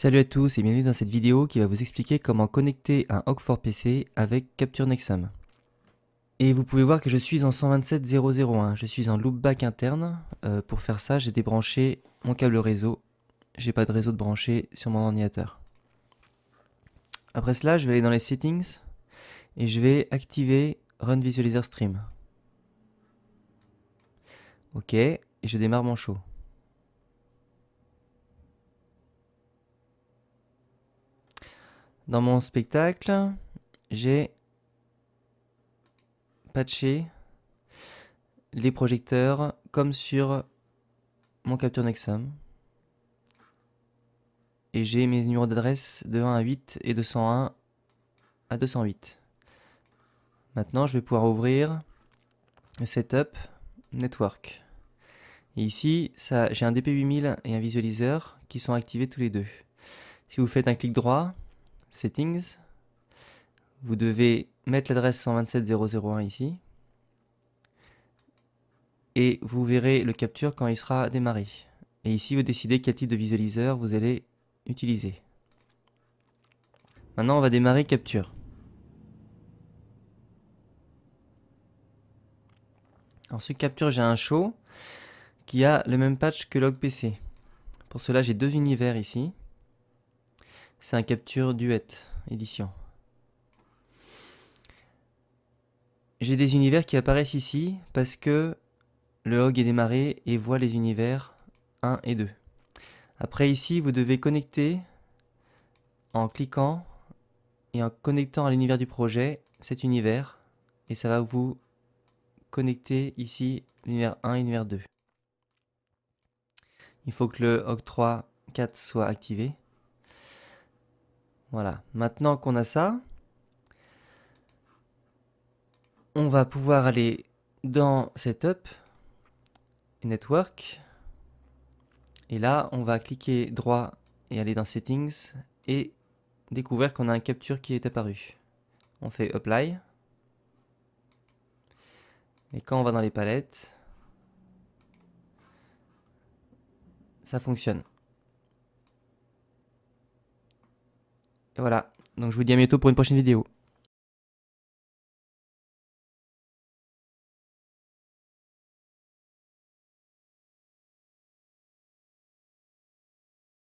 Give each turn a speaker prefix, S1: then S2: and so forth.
S1: Salut à tous et bienvenue dans cette vidéo qui va vous expliquer comment connecter un Hawk 4 PC avec Capture Nexum. Et vous pouvez voir que je suis en 127.0.0.1, je suis en loopback interne. Euh, pour faire ça, j'ai débranché mon câble réseau. J'ai pas de réseau de branché sur mon ordinateur. Après cela, je vais aller dans les settings et je vais activer Run Visualizer Stream. Ok, et je démarre mon show. Dans mon spectacle, j'ai patché les projecteurs comme sur mon capture Nexum. Et j'ai mes numéros d'adresse de 1 à 8 et de 101 à 208. Maintenant, je vais pouvoir ouvrir le Setup Network. Et ici, j'ai un DP8000 et un visualiseur qui sont activés tous les deux. Si vous faites un clic droit, Settings. Vous devez mettre l'adresse 127.0.0.1 ici. Et vous verrez le capture quand il sera démarré. Et ici, vous décidez quel type de visualiseur vous allez utiliser. Maintenant, on va démarrer capture. Ensuite, capture, j'ai un show qui a le même patch que log PC. Pour cela, j'ai deux univers ici. C'est un capture duet édition. J'ai des univers qui apparaissent ici parce que le hog est démarré et voit les univers 1 et 2. Après ici, vous devez connecter en cliquant et en connectant à l'univers du projet cet univers et ça va vous connecter ici l'univers 1 et l'univers 2. Il faut que le hog 3 4 soit activé. Voilà, maintenant qu'on a ça, on va pouvoir aller dans Setup, Network, et là on va cliquer droit et aller dans Settings, et découvrir qu'on a un capture qui est apparu. On fait Apply, et quand on va dans les palettes, ça fonctionne. voilà. Donc je vous dis à bientôt pour une prochaine vidéo.